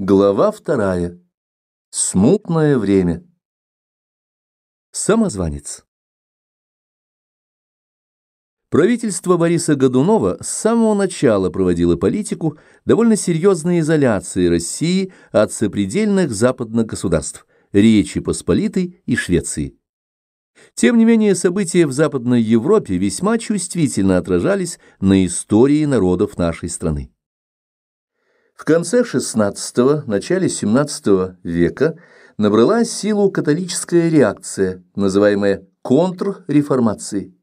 Глава вторая. Смутное время. Самозванец. Правительство Бориса Годунова с самого начала проводило политику довольно серьезной изоляции России от сопредельных западных государств – Речи Посполитой и Швеции. Тем не менее, события в Западной Европе весьма чувствительно отражались на истории народов нашей страны. В конце XVI – начале XVII века набрала силу католическая реакция, называемая контрреформацией.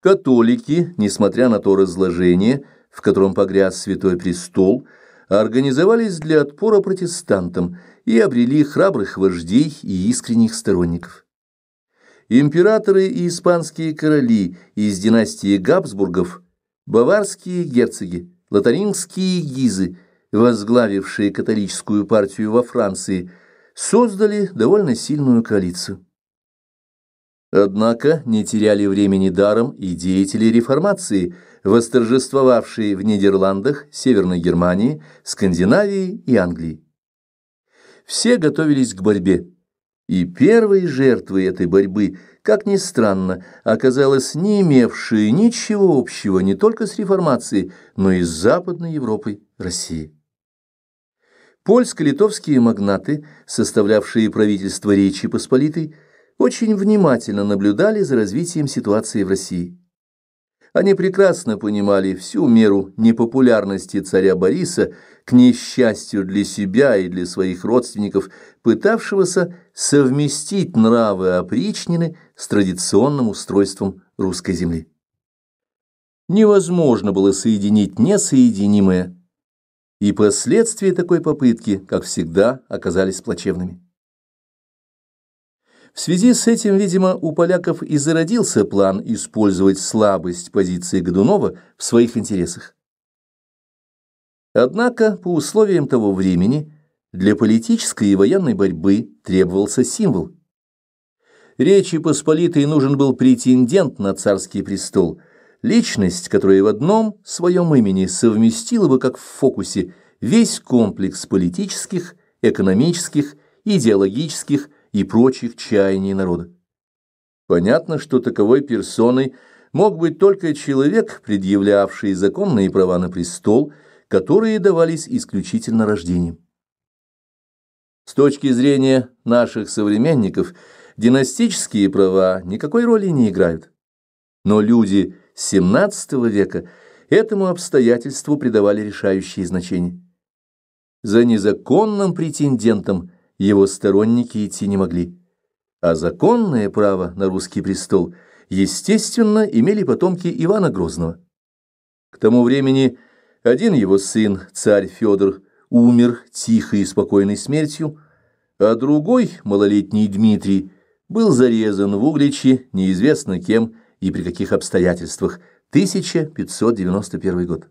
Католики, несмотря на то разложение, в котором погряз Святой Престол, организовались для отпора протестантам и обрели храбрых вождей и искренних сторонников. Императоры и испанские короли из династии Габсбургов, баварские герцоги, лотарингские гизы – возглавившие католическую партию во Франции, создали довольно сильную коалицию. Однако не теряли времени даром и деятели реформации, восторжествовавшие в Нидерландах, Северной Германии, Скандинавии и Англии. Все готовились к борьбе, и первой жертвой этой борьбы, как ни странно, оказалась не имевшая ничего общего не только с реформацией, но и с Западной Европой России. Польско-литовские магнаты, составлявшие правительство Речи Посполитой, очень внимательно наблюдали за развитием ситуации в России. Они прекрасно понимали всю меру непопулярности царя Бориса к несчастью для себя и для своих родственников, пытавшегося совместить нравы опричнины с традиционным устройством русской земли. Невозможно было соединить несоединимое – и последствия такой попытки, как всегда, оказались плачевными. В связи с этим, видимо, у поляков и зародился план использовать слабость позиции Годунова в своих интересах. Однако, по условиям того времени, для политической и военной борьбы требовался символ. Речи Посполитой нужен был претендент на царский престол – Личность, которая в одном своем имени совместила бы, как в фокусе, весь комплекс политических, экономических, идеологических и прочих чаяний народа. Понятно, что таковой персоной мог быть только человек, предъявлявший законные права на престол, которые давались исключительно рождением. С точки зрения наших современников, династические права никакой роли не играют. Но люди – XVII века этому обстоятельству придавали решающее значение. За незаконным претендентом его сторонники идти не могли, а законное право на русский престол, естественно, имели потомки Ивана Грозного. К тому времени один его сын, царь Федор, умер тихой и спокойной смертью, а другой, малолетний Дмитрий, был зарезан в Угличе неизвестно кем, и при каких обстоятельствах. 1591 год.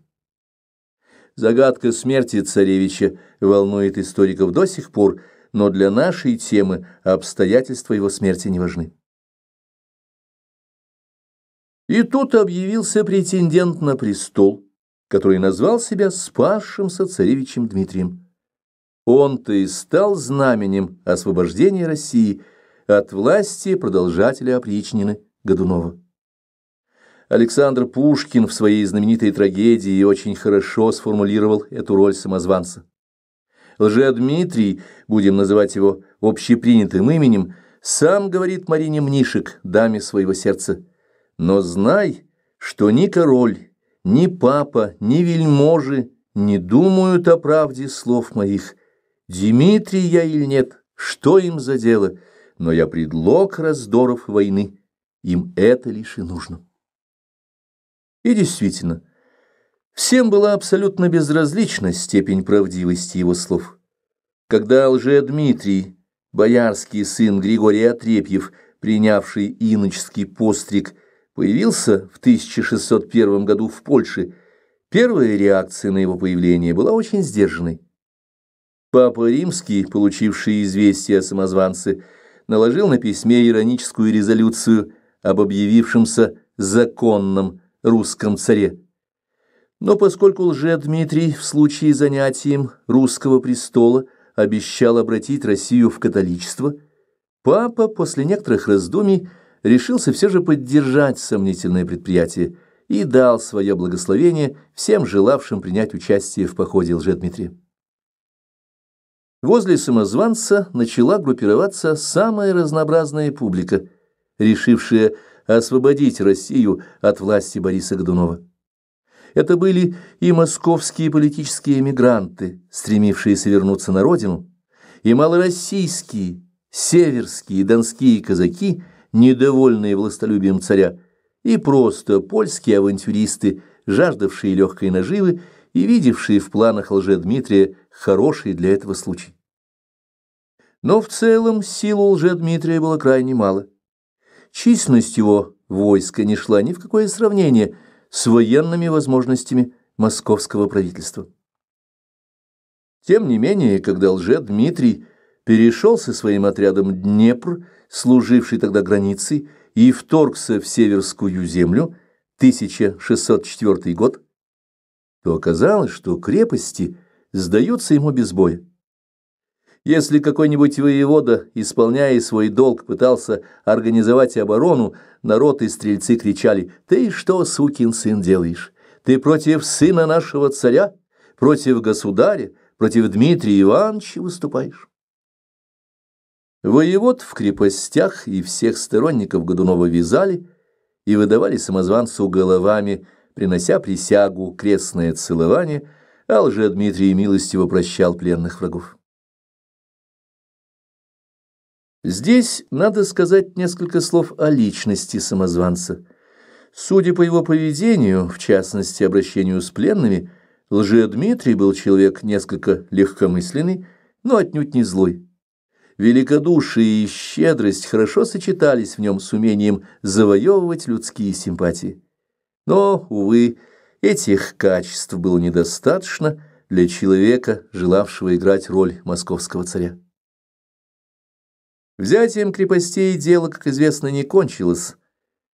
Загадка смерти царевича волнует историков до сих пор, но для нашей темы обстоятельства его смерти не важны. И тут объявился претендент на престол, который назвал себя спасшимся царевичем Дмитрием. Он-то и стал знаменем освобождения России от власти продолжателя опричнины Годунова. Александр Пушкин в своей знаменитой трагедии очень хорошо сформулировал эту роль самозванца. Лжедмитрий, будем называть его общепринятым именем, сам говорит Марине Мнишек, даме своего сердца, «Но знай, что ни король, ни папа, ни вельможи не думают о правде слов моих. Дмитрий я или нет, что им за дело? Но я предлог раздоров войны, им это лишь и нужно». И действительно, всем была абсолютно безразлична степень правдивости его слов. Когда лже-Дмитрий, боярский сын Григория Отрепьев, принявший иноческий постриг, появился в 1601 году в Польше, первая реакция на его появление была очень сдержанной. Папа Римский, получивший известие о самозванце, наложил на письме ироническую резолюцию об объявившемся законном русском царе. Но поскольку лже-Дмитрий в случае занятием русского престола обещал обратить Россию в католичество, папа после некоторых раздумий решился все же поддержать сомнительное предприятие и дал свое благословение всем желавшим принять участие в походе лже-Дмитрия. Возле самозванца начала группироваться самая разнообразная публика, решившая освободить Россию от власти Бориса Годунова. Это были и московские политические эмигранты, стремившиеся вернуться на родину, и малороссийские, северские и донские казаки, недовольные властолюбием царя, и просто польские авантюристы, жаждавшие легкой наживы и видевшие в планах Лжедмитрия хороший для этого случай. Но в целом сил у Лжедмитрия было крайне мало. Численность его войска не шла ни в какое сравнение с военными возможностями московского правительства. Тем не менее, когда Лже-Дмитрий перешел со своим отрядом Днепр, служивший тогда границей, и вторгся в Северскую землю, 1604 год, то оказалось, что крепости сдаются ему без боя. Если какой-нибудь воевода, исполняя свой долг, пытался организовать оборону, народ и стрельцы кричали «Ты что, сукин сын, делаешь? Ты против сына нашего царя, против государя, против Дмитрия Ивановича выступаешь?» Воевод в крепостях и всех сторонников Годунова вязали и выдавали самозванцу головами, принося присягу крестное целование, а лже Дмитрий милостиво прощал пленных врагов. Здесь надо сказать несколько слов о личности самозванца. Судя по его поведению, в частности, обращению с пленными, Лжедмитрий был человек несколько легкомысленный, но отнюдь не злой. Великодушие и щедрость хорошо сочетались в нем с умением завоевывать людские симпатии. Но, увы, этих качеств было недостаточно для человека, желавшего играть роль московского царя. Взятием крепостей дело, как известно, не кончилось.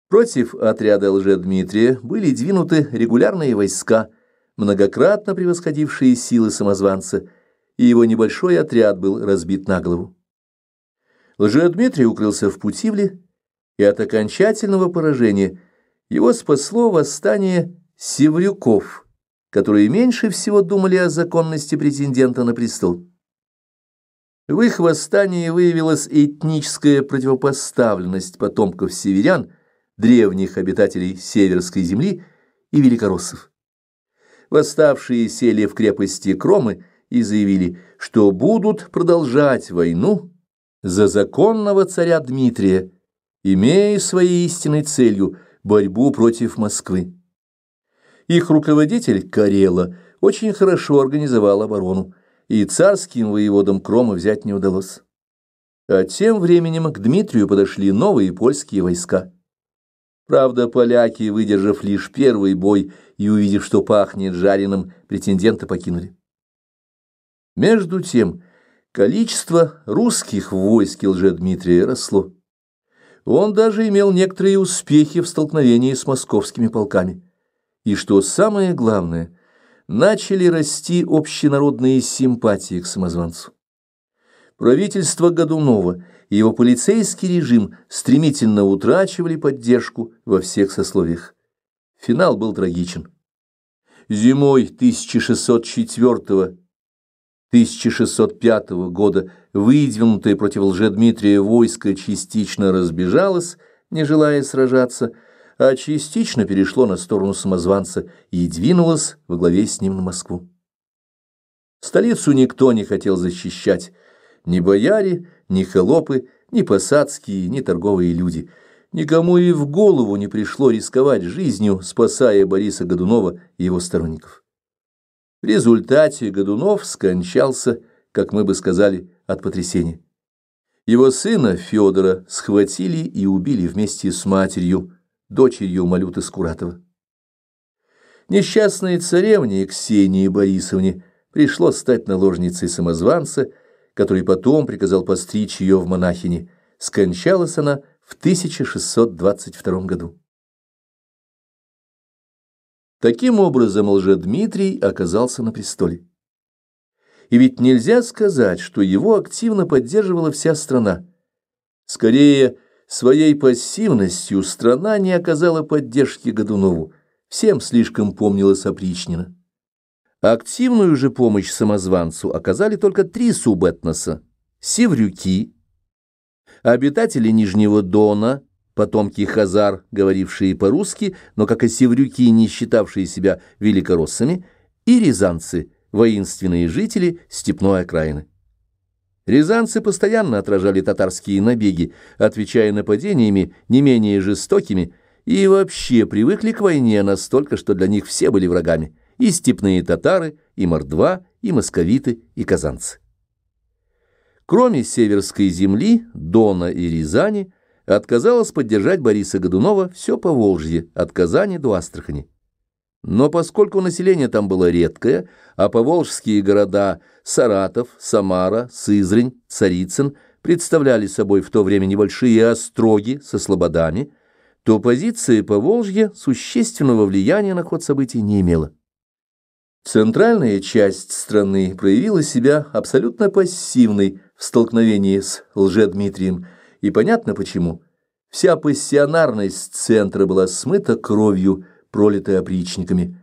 Против отряда Лжедмитрия были двинуты регулярные войска, многократно превосходившие силы самозванца, и его небольшой отряд был разбит на голову. Лжедмитрий укрылся в Путивле, и от окончательного поражения его спасло восстание севрюков, которые меньше всего думали о законности претендента на престол. В их восстании выявилась этническая противопоставленность потомков северян, древних обитателей Северской земли и великороссов. Восставшие сели в крепости Кромы и заявили, что будут продолжать войну за законного царя Дмитрия, имея своей истинной целью борьбу против Москвы. Их руководитель Карела очень хорошо организовал оборону и царским воеводам Крома взять не удалось. А тем временем к Дмитрию подошли новые польские войска. Правда, поляки, выдержав лишь первый бой и увидев, что пахнет жареным, претендента покинули. Между тем, количество русских войск лжедмитрия росло. Он даже имел некоторые успехи в столкновении с московскими полками. И что самое главное – начали расти общенародные симпатии к самозванцу. Правительство Годунова и его полицейский режим стремительно утрачивали поддержку во всех сословиях. Финал был трагичен. Зимой 1604 1605 года выдвинутое против Лжедмитрия войско частично разбежалось, не желая сражаться, а частично перешло на сторону самозванца и двинулось во главе с ним на Москву. Столицу никто не хотел защищать, ни бояре, ни холопы, ни посадские, ни торговые люди. Никому и в голову не пришло рисковать жизнью, спасая Бориса Годунова и его сторонников. В результате Годунов скончался, как мы бы сказали, от потрясения. Его сына Федора схватили и убили вместе с матерью, дочерью Малюты Скуратова. Несчастной царевне Ксении Борисовне пришлось стать наложницей самозванца, который потом приказал постричь ее в монахини. Скончалась она в 1622 году. Таким образом, Дмитрий оказался на престоле. И ведь нельзя сказать, что его активно поддерживала вся страна. Скорее, Своей пассивностью страна не оказала поддержки Годунову, всем слишком помнилась опричнина. Активную же помощь самозванцу оказали только три субэтноса – севрюки, обитатели Нижнего Дона, потомки хазар, говорившие по-русски, но как и севрюки, не считавшие себя великороссами, и рязанцы – воинственные жители степной окраины. Рязанцы постоянно отражали татарские набеги, отвечая нападениями не менее жестокими, и вообще привыкли к войне настолько, что для них все были врагами – и степные татары, и мордва, и московиты, и казанцы. Кроме Северской земли, Дона и Рязани, отказалось поддержать Бориса Годунова все по Волжье от Казани до Астрахани. Но поскольку население там было редкое, а поволжские города Саратов, Самара, Сызрань, Царицын представляли собой в то время небольшие остроги со слободами, то позиция Поволжья существенного влияния на ход событий не имела. Центральная часть страны проявила себя абсолютно пассивной в столкновении с Лжедмитрием, и понятно почему. Вся пассионарность центра была смыта кровью пролитая опричниками.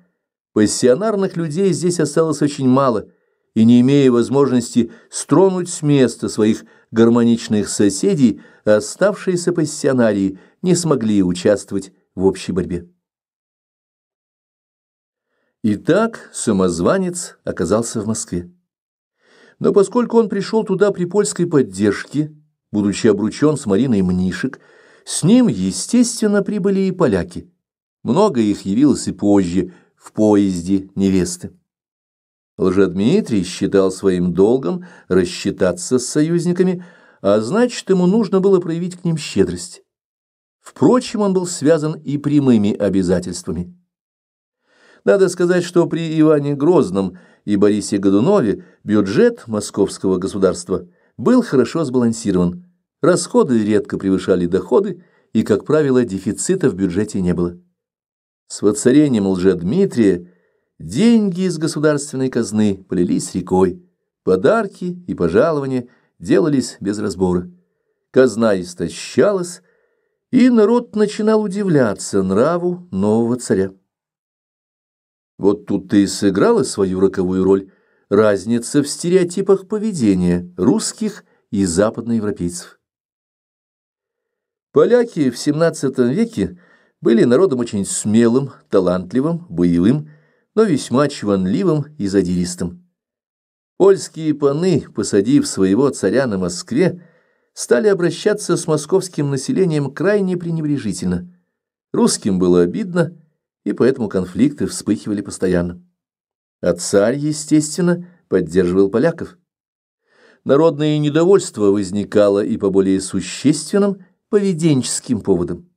Пассионарных людей здесь осталось очень мало, и, не имея возможности стронуть с места своих гармоничных соседей, оставшиеся пассионарии не смогли участвовать в общей борьбе. Итак, самозванец оказался в Москве. Но поскольку он пришел туда при польской поддержке, будучи обручен с Мариной Мнишек, с ним, естественно, прибыли и поляки – много их явилось и позже, в поезде невесты. Лжедмитрий считал своим долгом рассчитаться с союзниками, а значит, ему нужно было проявить к ним щедрость. Впрочем, он был связан и прямыми обязательствами. Надо сказать, что при Иване Грозном и Борисе Годунове бюджет московского государства был хорошо сбалансирован, расходы редко превышали доходы, и, как правило, дефицита в бюджете не было. С воцарением лжедмитрия деньги из государственной казны полились рекой, подарки и пожалования делались без разбора. Казна истощалась, и народ начинал удивляться нраву нового царя. Вот тут ты и сыграла свою роковую роль разница в стереотипах поведения русских и западноевропейцев. Поляки в XVII веке были народом очень смелым, талантливым, боевым, но весьма чванливым и задиристым. Польские паны, посадив своего царя на Москве, стали обращаться с московским населением крайне пренебрежительно. Русским было обидно, и поэтому конфликты вспыхивали постоянно. А царь, естественно, поддерживал поляков. Народное недовольство возникало и по более существенным поведенческим поводам.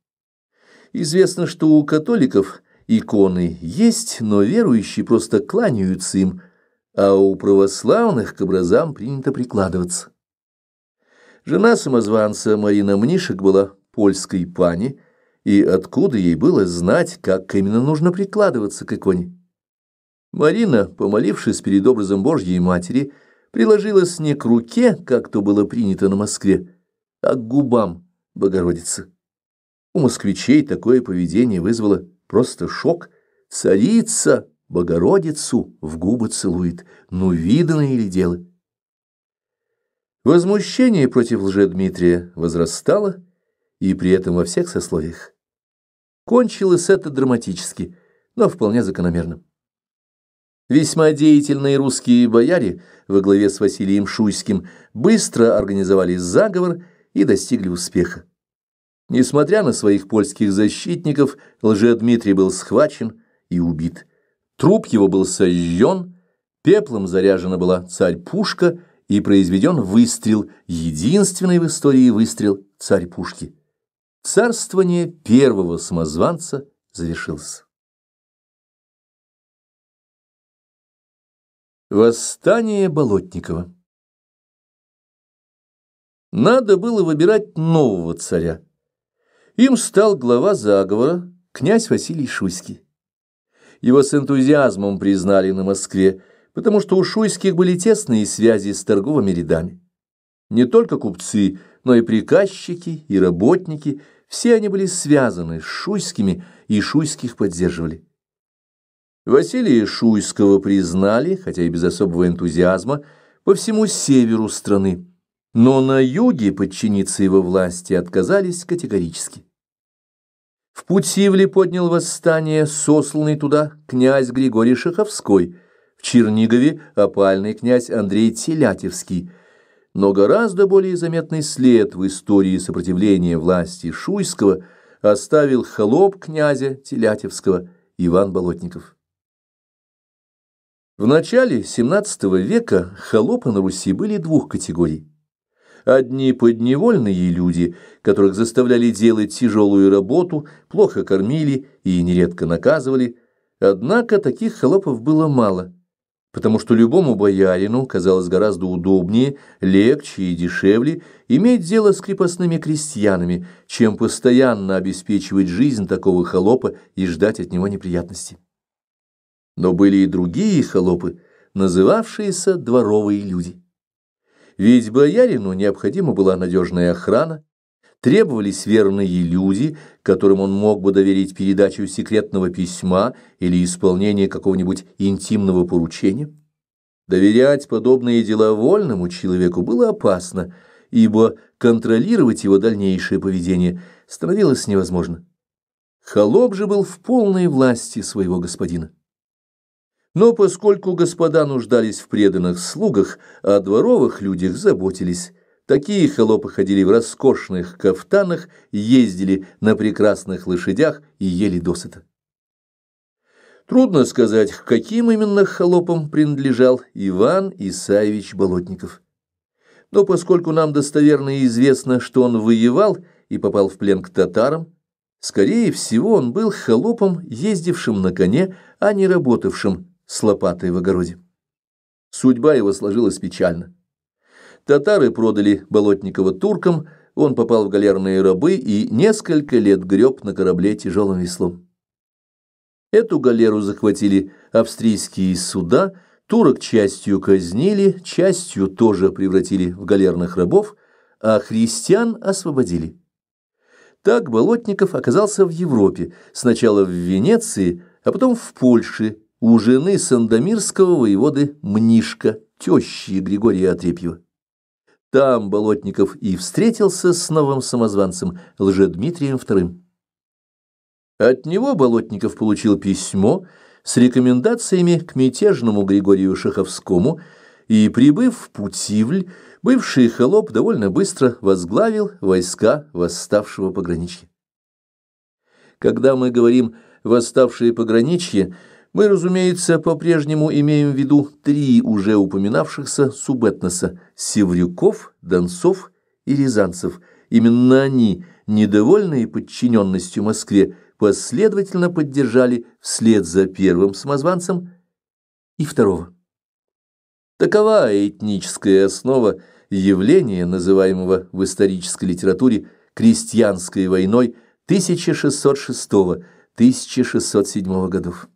Известно, что у католиков иконы есть, но верующие просто кланяются им, а у православных к образам принято прикладываться. Жена самозванца Марина Мнишек была польской пани, и откуда ей было знать, как именно нужно прикладываться к иконе? Марина, помолившись перед образом Божьей Матери, приложилась не к руке, как то было принято на Москве, а к губам Богородицы. У москвичей такое поведение вызвало просто шок. Царица Богородицу в губы целует. Ну, видно или дело? Возмущение против лжедмитрия возрастало, и при этом во всех сословиях. Кончилось это драматически, но вполне закономерно. Весьма деятельные русские бояре во главе с Василием Шуйским быстро организовали заговор и достигли успеха. Несмотря на своих польских защитников, лжедмитрий был схвачен и убит. Труп его был сожжен, пеплом заряжена была царь-пушка и произведен выстрел, единственный в истории выстрел царь-пушки. Царствование первого самозванца завершилось. Восстание Болотникова Надо было выбирать нового царя. Им стал глава заговора, князь Василий Шуйский. Его с энтузиазмом признали на Москве, потому что у Шуйских были тесные связи с торговыми рядами. Не только купцы, но и приказчики, и работники, все они были связаны с Шуйскими и Шуйских поддерживали. Василия Шуйского признали, хотя и без особого энтузиазма, по всему северу страны но на юге подчиниться его власти отказались категорически. В Путивле поднял восстание сосланный туда князь Григорий Шаховской, в Чернигове опальный князь Андрей Телятевский, но гораздо более заметный след в истории сопротивления власти Шуйского оставил холоп князя Телятевского Иван Болотников. В начале XVII века холопы на Руси были двух категорий. Одни подневольные люди, которых заставляли делать тяжелую работу, плохо кормили и нередко наказывали. Однако таких холопов было мало, потому что любому боярину казалось гораздо удобнее, легче и дешевле иметь дело с крепостными крестьянами, чем постоянно обеспечивать жизнь такого холопа и ждать от него неприятностей. Но были и другие холопы, называвшиеся дворовые люди. Ведь боярину необходима была надежная охрана, требовались верные люди, которым он мог бы доверить передачу секретного письма или исполнение какого-нибудь интимного поручения. Доверять подобные дела вольному человеку было опасно, ибо контролировать его дальнейшее поведение становилось невозможно. Холоп же был в полной власти своего господина. Но поскольку господа нуждались в преданных слугах, а о дворовых людях заботились. Такие холопы ходили в роскошных кафтанах, ездили на прекрасных лошадях и ели досыта. Трудно сказать, к каким именно холопам принадлежал Иван Исаевич Болотников. Но поскольку нам достоверно известно, что он воевал и попал в плен к татарам, скорее всего, он был холопом, ездившим на коне, а не работавшим с лопатой в огороде. Судьба его сложилась печально. Татары продали Болотникова туркам, он попал в галерные рабы и несколько лет греб на корабле тяжелым веслом. Эту галеру захватили австрийские суда, турок частью казнили, частью тоже превратили в галерных рабов, а христиан освободили. Так Болотников оказался в Европе, сначала в Венеции, а потом в Польше, у жены Сандомирского воеводы Мнишка, тещи Григория Отрепьева. Там Болотников и встретился с новым самозванцем Лжедмитрием II. От него Болотников получил письмо с рекомендациями к мятежному Григорию Шаховскому, и, прибыв в Путивль, бывший холоп довольно быстро возглавил войска восставшего пограничья. Когда мы говорим «восставшие пограничье», мы, разумеется, по-прежнему имеем в виду три уже упоминавшихся субэтноса – севрюков, донцов и рязанцев. Именно они, недовольные подчиненностью Москве, последовательно поддержали вслед за первым самозванцем и второго. Такова этническая основа явления, называемого в исторической литературе крестьянской войной 1606-1607 годов.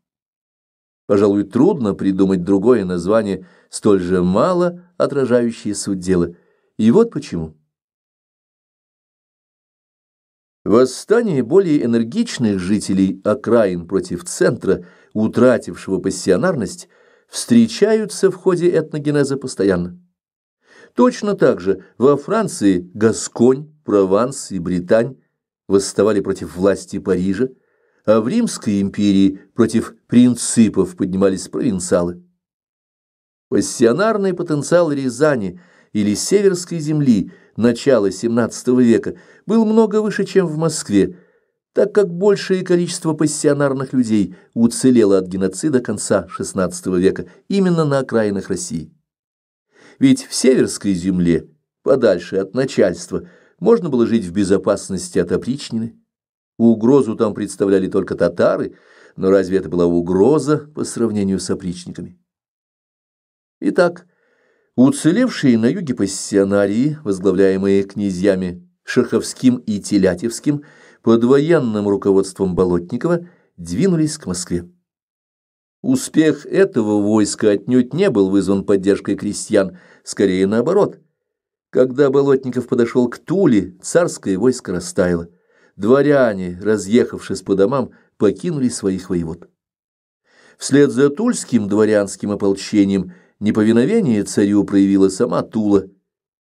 Пожалуй, трудно придумать другое название, столь же мало отражающее суть дела. И вот почему. Восстание более энергичных жителей окраин против центра, утратившего пассионарность, встречаются в ходе этногенеза постоянно. Точно так же во Франции Гасконь, Прованс и Британь восставали против власти Парижа, а в Римской империи против принципов поднимались провинциалы. Пассионарный потенциал Рязани или Северской земли начала XVII века был много выше, чем в Москве, так как большее количество пассионарных людей уцелело от геноцида конца XVI века именно на окраинах России. Ведь в Северской земле, подальше от начальства, можно было жить в безопасности от опричнины, Угрозу там представляли только татары, но разве это была угроза по сравнению с опричниками? Итак, уцелевшие на юге пассионарии, возглавляемые князьями Шаховским и Телятевским, под военным руководством Болотникова, двинулись к Москве. Успех этого войска отнюдь не был вызван поддержкой крестьян, скорее наоборот. Когда Болотников подошел к Туле, царское войско растаяло дворяне, разъехавшись по домам, покинули своих воевод. Вслед за тульским дворянским ополчением неповиновение царю проявила сама Тула.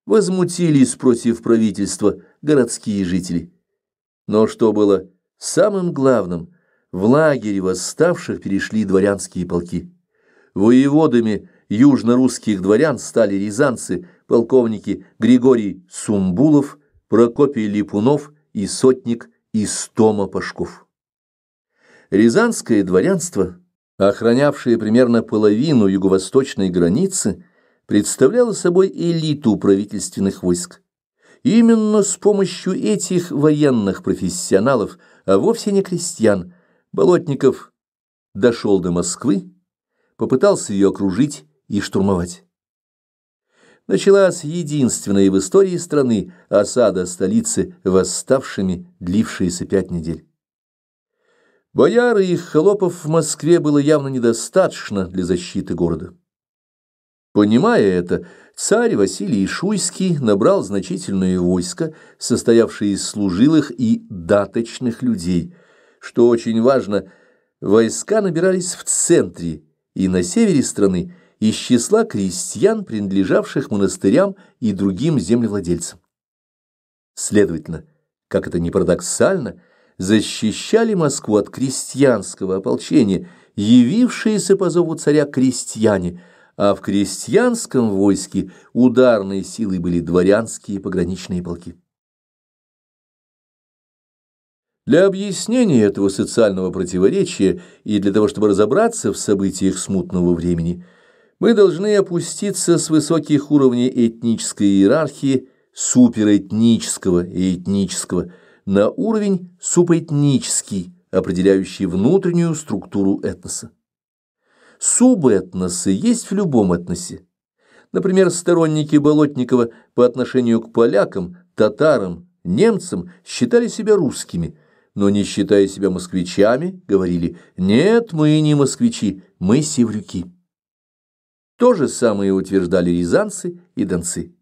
Возмутились против правительства городские жители. Но что было самым главным, в лагерь восставших перешли дворянские полки. Воеводами южно-русских дворян стали рязанцы, полковники Григорий Сумбулов, Прокопий Липунов – и сотник из Тома Пашков. Рязанское дворянство, охранявшее примерно половину юго-восточной границы, представляло собой элиту правительственных войск. Именно с помощью этих военных профессионалов, а вовсе не крестьян, Болотников дошел до Москвы, попытался ее окружить и штурмовать началась единственная в истории страны осада столицы восставшими, длившаяся пять недель. Бояр и их холопов в Москве было явно недостаточно для защиты города. Понимая это, царь Василий Шуйский набрал значительное войско, состоявшее из служилых и даточных людей. Что очень важно, войска набирались в центре и на севере страны, из числа крестьян, принадлежавших монастырям и другим землевладельцам. Следовательно, как это ни парадоксально, защищали Москву от крестьянского ополчения, явившиеся по зову царя крестьяне, а в крестьянском войске ударной силой были дворянские пограничные полки. Для объяснения этого социального противоречия и для того, чтобы разобраться в событиях смутного времени – мы должны опуститься с высоких уровней этнической иерархии суперэтнического и этнического на уровень субэтнический, определяющий внутреннюю структуру этноса. Субэтносы есть в любом этносе. Например, сторонники Болотникова по отношению к полякам, татарам, немцам считали себя русскими, но, не считая себя москвичами, говорили «Нет, мы не москвичи, мы севрюки». То же самое утверждали рязанцы и донцы.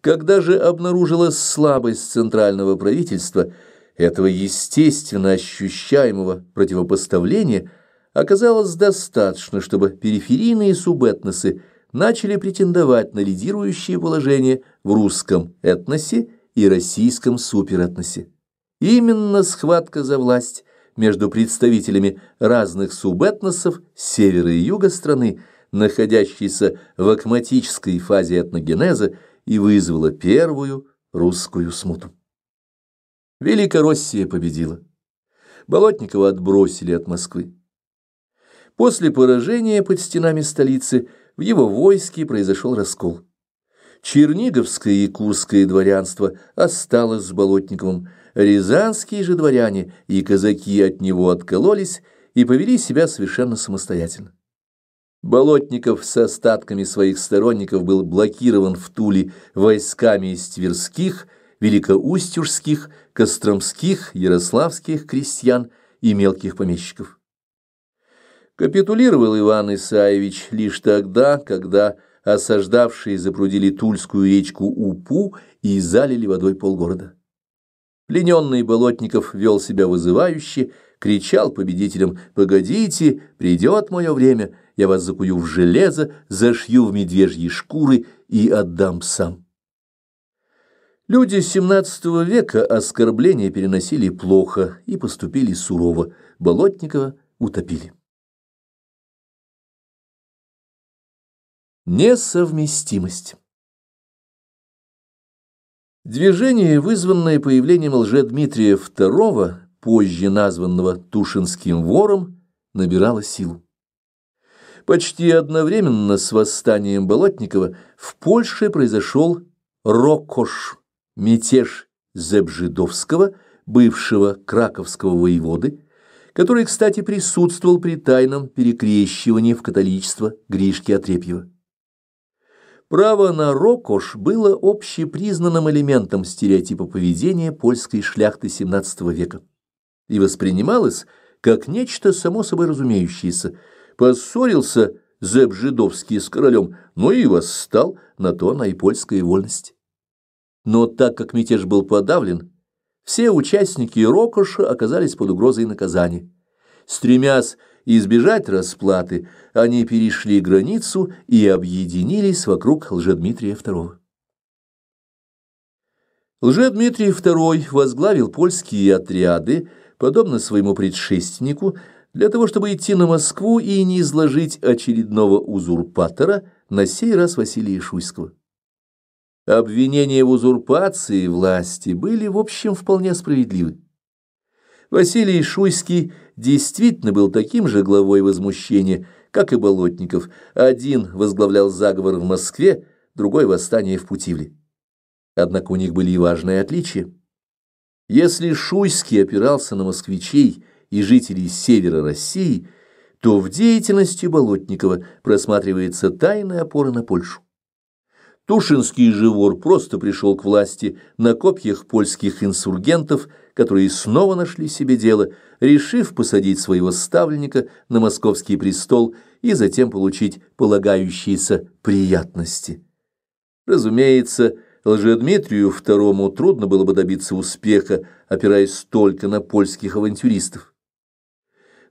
Когда же обнаружилась слабость центрального правительства, этого естественно ощущаемого противопоставления оказалось достаточно, чтобы периферийные субэтносы начали претендовать на лидирующее положение в русском этносе и российском суперэтносе. Именно схватка за власть между представителями разных субэтносов севера и юга страны – находящейся в акматической фазе этногенеза, и вызвала первую русскую смуту. Великороссия победила. Болотникова отбросили от Москвы. После поражения под стенами столицы в его войске произошел раскол. Черниговское и Курское дворянство осталось с Болотниковым, рязанские же дворяне и казаки от него откололись и повели себя совершенно самостоятельно. Болотников с остатками своих сторонников был блокирован в Туле войсками из тверских, великоустюжских, костромских, ярославских крестьян и мелких помещиков. Капитулировал Иван Исаевич лишь тогда, когда осаждавшие запрудили Тульскую речку Упу и залили водой полгорода. Плененный Болотников вел себя вызывающе, кричал победителям «Погодите, придет мое время!» я вас закую в железо, зашью в медвежьи шкуры и отдам сам. Люди XVII века оскорбления переносили плохо и поступили сурово. Болотникова утопили. Несовместимость Движение, вызванное появлением Лжедмитрия II, позже названного Тушинским вором, набирало силу. Почти одновременно с восстанием Болотникова в Польше произошел Рокош, мятеж Зебжидовского, бывшего краковского воеводы, который, кстати, присутствовал при тайном перекрещивании в католичество Гришки Отрепьева. Право на рокош было общепризнанным элементом стереотипа поведения польской шляхты XVII века и воспринималось как нечто само собой разумеющееся – поссорился Зеб Жидовский с королем, но ну и восстал, на то на и польская вольность. Но так как мятеж был подавлен, все участники Рокоша оказались под угрозой наказания. Стремясь избежать расплаты, они перешли границу и объединились вокруг Лжедмитрия II. Лжедмитрий II возглавил польские отряды, подобно своему предшественнику, для того, чтобы идти на Москву и не изложить очередного узурпатора, на сей раз Василия Шуйского. Обвинения в узурпации власти были, в общем, вполне справедливы. Василий Шуйский действительно был таким же главой возмущения, как и Болотников. Один возглавлял заговор в Москве, другой – восстание в Путивле. Однако у них были и важные отличия. Если Шуйский опирался на москвичей – и жителей севера России, то в деятельности Болотникова просматривается тайная опора на Польшу. Тушинский живор просто пришел к власти на копьях польских инсургентов, которые снова нашли себе дело, решив посадить своего ставленника на московский престол и затем получить полагающиеся приятности. Разумеется, Лжедмитрию II трудно было бы добиться успеха, опираясь только на польских авантюристов.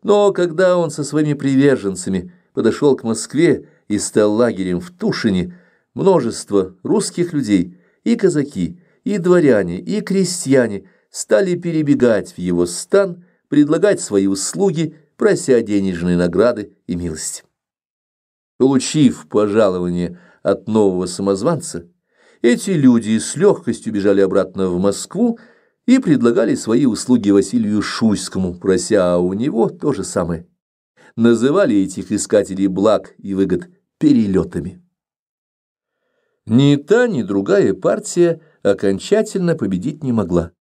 Но когда он со своими приверженцами подошел к Москве и стал лагерем в Тушине, множество русских людей, и казаки, и дворяне, и крестьяне стали перебегать в его стан, предлагать свои услуги, прося денежные награды и милость. Получив пожалование от нового самозванца, эти люди с легкостью бежали обратно в Москву, и предлагали свои услуги Василию Шуйскому, прося у него то же самое. Называли этих искателей благ и выгод перелетами. Ни та, ни другая партия окончательно победить не могла.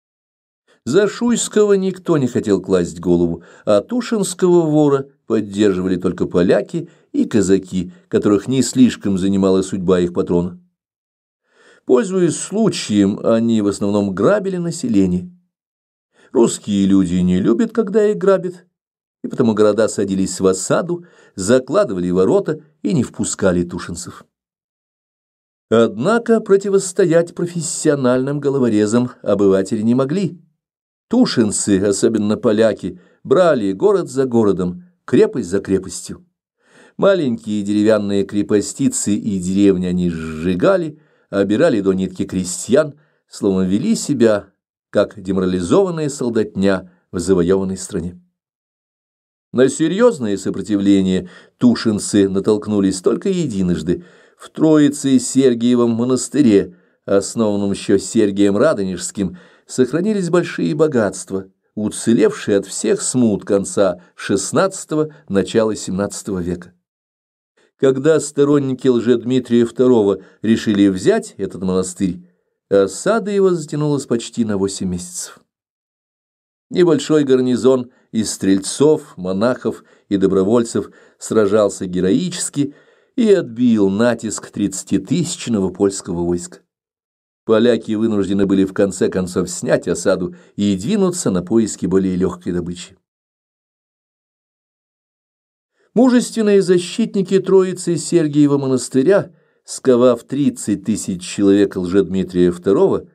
За Шуйского никто не хотел класть голову, а Тушинского вора поддерживали только поляки и казаки, которых не слишком занимала судьба их патрона. Пользуясь случаем, они в основном грабили население. Русские люди не любят, когда их грабят, и потому города садились в осаду, закладывали ворота и не впускали тушенцев. Однако противостоять профессиональным головорезам обыватели не могли. Тушенцы, особенно поляки, брали город за городом, крепость за крепостью. Маленькие деревянные крепостицы и деревни они сжигали, обирали до нитки крестьян, словно вели себя, как деморализованная солдатня в завоеванной стране. На серьезное сопротивление тушинцы натолкнулись только единожды в Троице Сергиевом монастыре, основанном еще Сергием Радонежским, сохранились большие богатства, уцелевшие от всех смут конца XVI – начала XVII века когда сторонники лжедмитрия II решили взять этот монастырь, осада его затянулась почти на восемь месяцев. Небольшой гарнизон из стрельцов, монахов и добровольцев сражался героически и отбил натиск 30-тысячного польского войска. Поляки вынуждены были в конце концов снять осаду и двинуться на поиски более легкой добычи. Мужественные защитники Троицы Сергиева монастыря, сковав 30 тысяч человек Лжедмитрия II,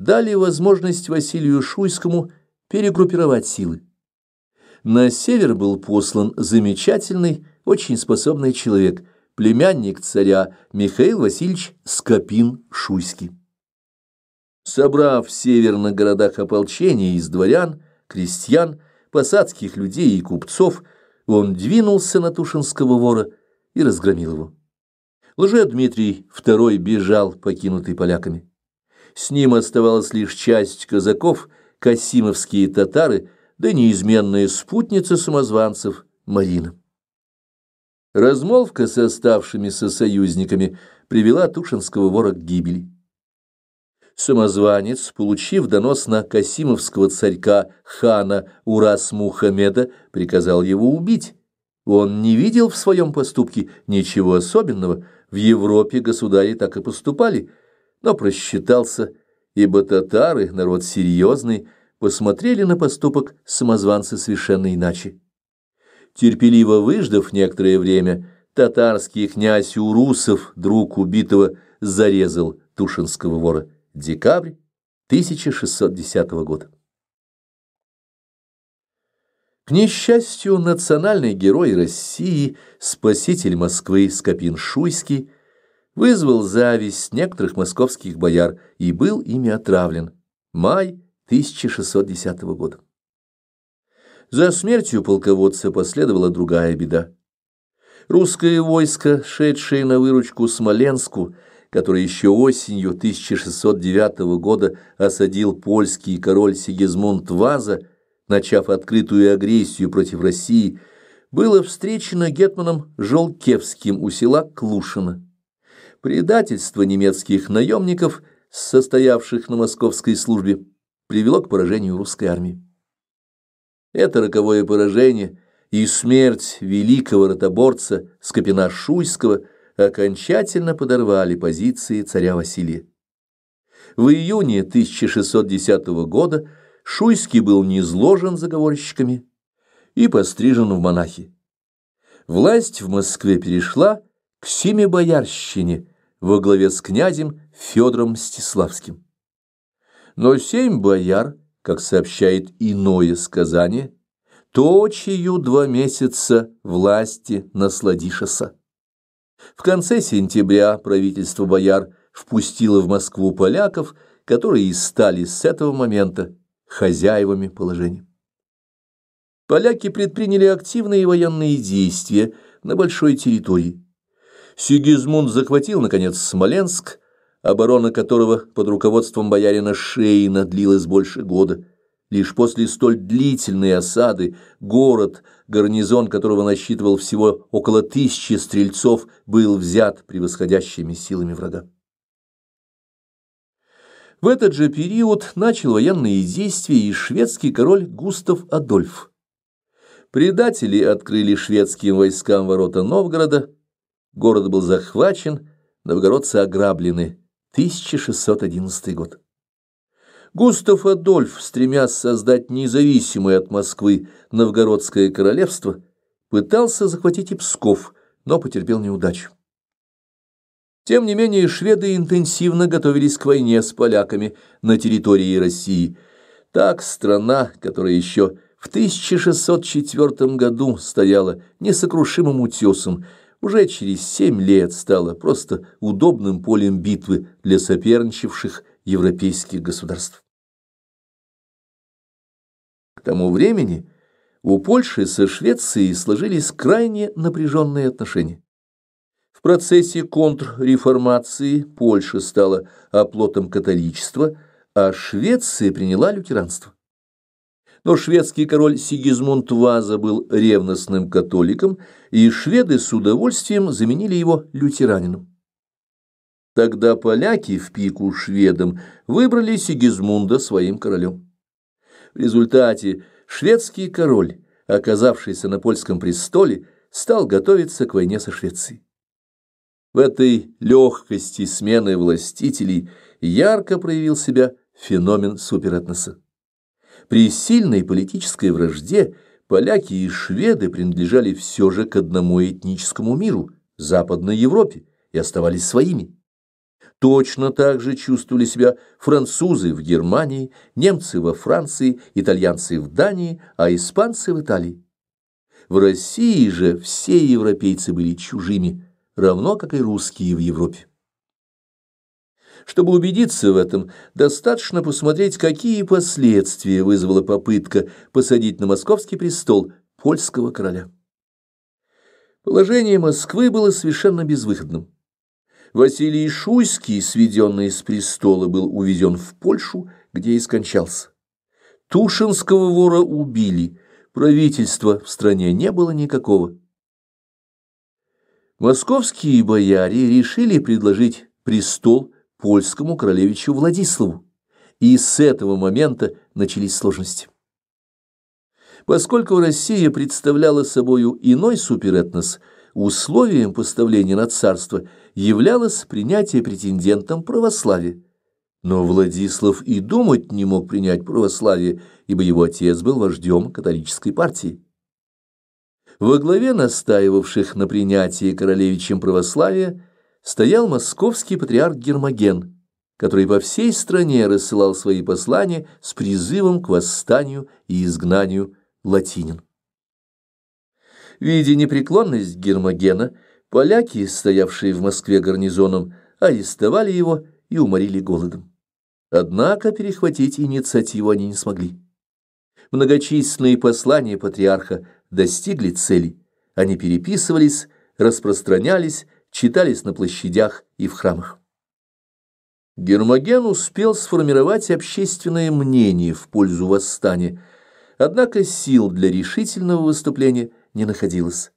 дали возможность Василию Шуйскому перегруппировать силы. На север был послан замечательный, очень способный человек, племянник царя Михаил Васильевич Скопин-Шуйский. Собрав в северных городах ополчение из дворян, крестьян, посадских людей и купцов – он двинулся на Тушинского вора и разгромил его. Лже-Дмитрий II бежал, покинутый поляками. С ним оставалась лишь часть казаков, касимовские татары, да неизменная спутница самозванцев Марина. Размолвка с оставшимися союзниками привела Тушинского вора к гибели самозванец, получив донос на Касимовского царька хана Урас-Мухаммеда, приказал его убить. Он не видел в своем поступке ничего особенного, в Европе государи так и поступали, но просчитался, ибо татары, народ серьезный, посмотрели на поступок самозванца совершенно иначе. Терпеливо выждав некоторое время, татарский князь Урусов, друг убитого, зарезал Тушинского вора. Декабрь 1610 года. К несчастью, национальный герой России, спаситель Москвы Скопин-Шуйский, вызвал зависть некоторых московских бояр и был ими отравлен. Май 1610 года. За смертью полководца последовала другая беда. Русское войско, шедшее на выручку Смоленску, который еще осенью 1609 года осадил польский король Сигизмунд Ваза, начав открытую агрессию против России, было встречено гетманом Жолкевским у села Клушино. Предательство немецких наемников, состоявших на московской службе, привело к поражению русской армии. Это роковое поражение и смерть великого ротоборца Скопина-Шуйского – окончательно подорвали позиции царя Василия. В июне 1610 года Шуйский был низложен заговорщиками и пострижен в монахи. Власть в Москве перешла к Семибоярщине во главе с князем Федором Стиславским. Но семь бояр, как сообщает иное сказание, то, два месяца власти насладишеся. В конце сентября правительство бояр впустило в Москву поляков, которые и стали с этого момента хозяевами положения. Поляки предприняли активные военные действия на большой территории. Сигизмунд захватил, наконец, Смоленск, оборона которого под руководством боярина Шейна длилась больше года. Лишь после столь длительной осады город – гарнизон которого насчитывал всего около тысячи стрельцов, был взят превосходящими силами врага. В этот же период начал военные действия и шведский король Густав Адольф. Предатели открыли шведским войскам ворота Новгорода, город был захвачен, новгородцы ограблены, 1611 год. Густав Адольф, стремясь создать независимое от Москвы новгородское королевство, пытался захватить и Псков, но потерпел неудачу. Тем не менее, шведы интенсивно готовились к войне с поляками на территории России. Так страна, которая еще в 1604 году стояла несокрушимым утесом, уже через семь лет стала просто удобным полем битвы для соперничавших европейских государств тому времени у Польши со Швецией сложились крайне напряженные отношения. В процессе контрреформации Польша стала оплотом католичества, а Швеция приняла лютеранство. Но шведский король Сигизмунд Ваза был ревностным католиком, и шведы с удовольствием заменили его лютеранином. Тогда поляки в пику шведам выбрали Сигизмунда своим королем. В результате шведский король, оказавшийся на польском престоле, стал готовиться к войне со Швецией. В этой легкости смены властителей ярко проявил себя феномен суперэтноса. При сильной политической вражде поляки и шведы принадлежали все же к одному этническому миру – Западной Европе и оставались своими. Точно так же чувствовали себя французы в Германии, немцы во Франции, итальянцы в Дании, а испанцы в Италии. В России же все европейцы были чужими, равно как и русские в Европе. Чтобы убедиться в этом, достаточно посмотреть, какие последствия вызвала попытка посадить на московский престол польского короля. Положение Москвы было совершенно безвыходным. Василий Шуйский, сведенный с престола, был увезен в Польшу, где и скончался. Тушинского вора убили, правительства в стране не было никакого. Московские бояре решили предложить престол польскому королевичу Владиславу, и с этого момента начались сложности. Поскольку Россия представляла собою иной суперэтнос, условием поставления на царство – являлось принятие претендентом православия. Но Владислав и думать не мог принять православие, ибо его отец был вождем католической партии. Во главе настаивавших на принятии королевичем православия стоял московский патриарх Гермоген, который по всей стране рассылал свои послания с призывом к восстанию и изгнанию латинин. Видя непреклонность Гермогена, Поляки, стоявшие в Москве гарнизоном, арестовали его и уморили голодом. Однако перехватить инициативу они не смогли. Многочисленные послания патриарха достигли цели. Они переписывались, распространялись, читались на площадях и в храмах. Гермоген успел сформировать общественное мнение в пользу восстания, однако сил для решительного выступления не находилось.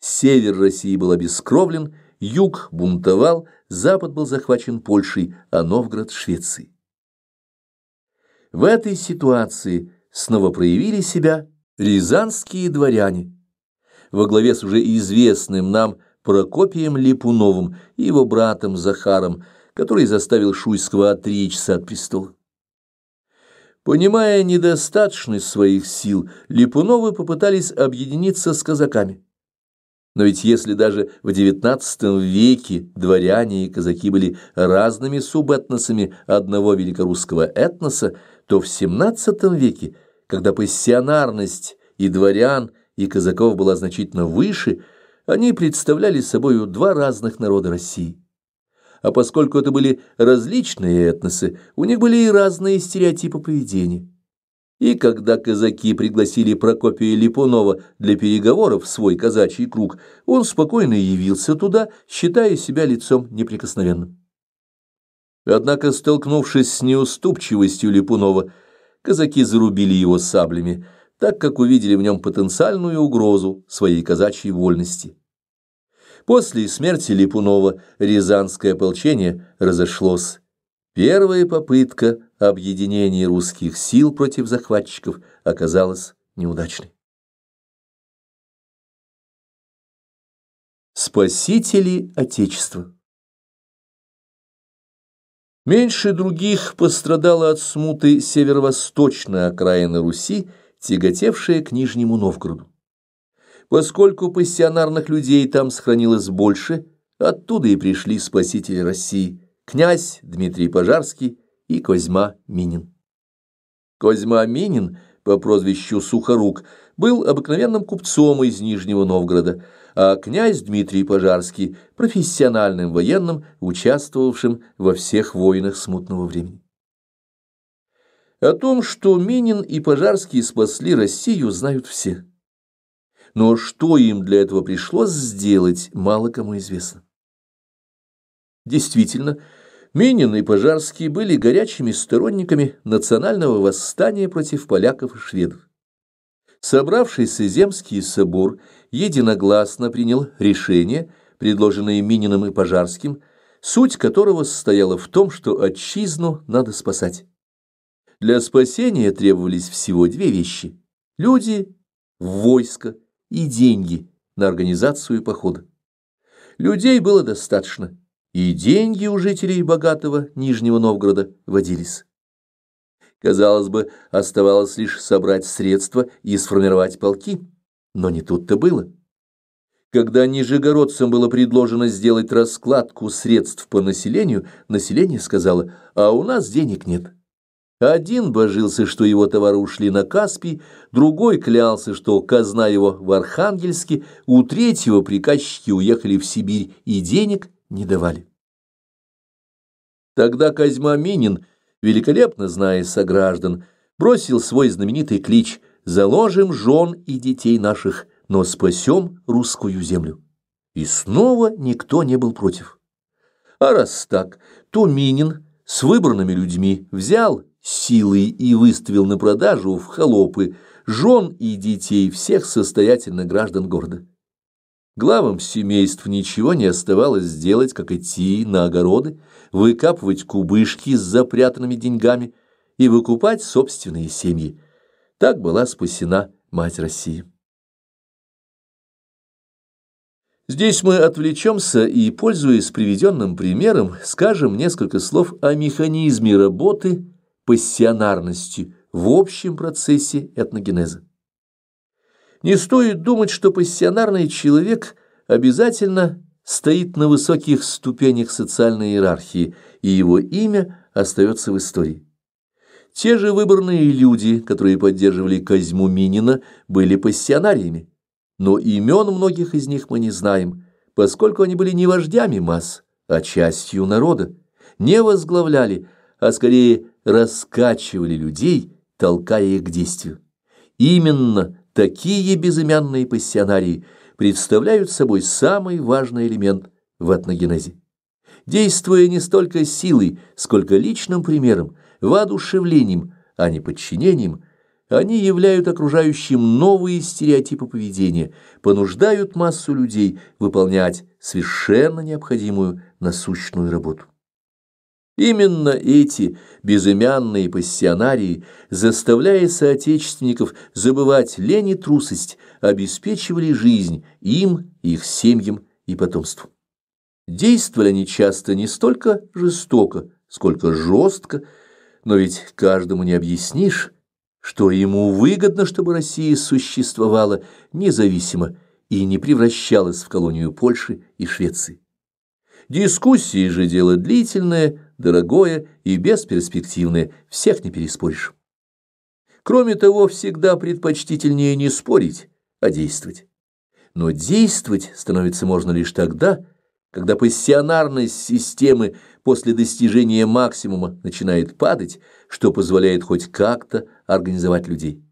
Север России был обескровлен, юг бунтовал, запад был захвачен Польшей, а Новгород – Швецией. В этой ситуации снова проявили себя рязанские дворяне во главе с уже известным нам Прокопием Липуновым и его братом Захаром, который заставил Шуйского отречься от престола. Понимая недостаточность своих сил, Липуновы попытались объединиться с казаками. Но ведь если даже в XIX веке дворяне и казаки были разными субэтносами одного великорусского этноса, то в XVII веке, когда пассионарность и дворян, и казаков была значительно выше, они представляли собою два разных народа России. А поскольку это были различные этносы, у них были и разные стереотипы поведения. И когда казаки пригласили Прокопия Липунова для переговоров в свой казачий круг, он спокойно явился туда, считая себя лицом неприкосновенным. Однако, столкнувшись с неуступчивостью Липунова, казаки зарубили его саблями, так как увидели в нем потенциальную угрозу своей казачьей вольности. После смерти Липунова Рязанское ополчение разошлось. Первая попытка объединения русских сил против захватчиков оказалась неудачной. Спасители Отечества Меньше других пострадала от смуты северо-восточная окраина Руси, тяготевшая к Нижнему Новгороду. Поскольку пассионарных людей там сохранилось больше, оттуда и пришли спасители России – князь Дмитрий Пожарский и Козьма Минин. Козьма Минин по прозвищу Сухорук был обыкновенным купцом из Нижнего Новгорода, а князь Дмитрий Пожарский – профессиональным военным, участвовавшим во всех войнах смутного времени. О том, что Минин и Пожарский спасли Россию, знают все. Но что им для этого пришлось сделать, мало кому известно. Действительно, Минин и Пожарский были горячими сторонниками национального восстания против поляков и шведов. Собравшийся Земский собор единогласно принял решение, предложенное Мининым и Пожарским, суть которого состояла в том, что отчизну надо спасать. Для спасения требовались всего две вещи – люди, войско и деньги на организацию похода. Людей было достаточно – и деньги у жителей богатого Нижнего Новгорода водились. Казалось бы, оставалось лишь собрать средства и сформировать полки, но не тут-то было. Когда нижегородцам было предложено сделать раскладку средств по населению, население сказало «а у нас денег нет». Один божился, что его товары ушли на Каспий, другой клялся, что казна его в Архангельске, у третьего приказчики уехали в Сибирь и денег – не давали. Тогда Козьма Минин, великолепно зная сограждан, бросил свой знаменитый клич «Заложим жен и детей наших, но спасем русскую землю». И снова никто не был против. А раз так, то Минин с выбранными людьми взял силы и выставил на продажу в холопы жен и детей всех состоятельных граждан города. Главам семейств ничего не оставалось сделать, как идти на огороды, выкапывать кубышки с запрятанными деньгами и выкупать собственные семьи. Так была спасена мать России. Здесь мы отвлечемся и, пользуясь приведенным примером, скажем несколько слов о механизме работы пассионарности в общем процессе этногенеза. Не стоит думать, что пассионарный человек обязательно стоит на высоких ступенях социальной иерархии, и его имя остается в истории. Те же выборные люди, которые поддерживали Козьму Минина, были пассионариями, но имен многих из них мы не знаем, поскольку они были не вождями масс, а частью народа, не возглавляли, а скорее раскачивали людей, толкая их к действию. Именно – Такие безымянные пассионарии представляют собой самый важный элемент в этногенезе. Действуя не столько силой, сколько личным примером, воодушевлением, а не подчинением, они являют окружающим новые стереотипы поведения, понуждают массу людей выполнять совершенно необходимую насущную работу. Именно эти безымянные пассионарии, заставляя соотечественников забывать лень и трусость, обеспечивали жизнь им, их семьям и потомству. Действовали они часто не столько жестоко, сколько жестко, но ведь каждому не объяснишь, что ему выгодно, чтобы Россия существовала независимо и не превращалась в колонию Польши и Швеции. Дискуссии же дело длительное, дорогое и бесперспективное, всех не переспоришь. Кроме того, всегда предпочтительнее не спорить, а действовать. Но действовать становится можно лишь тогда, когда пассионарность системы после достижения максимума начинает падать, что позволяет хоть как-то организовать людей.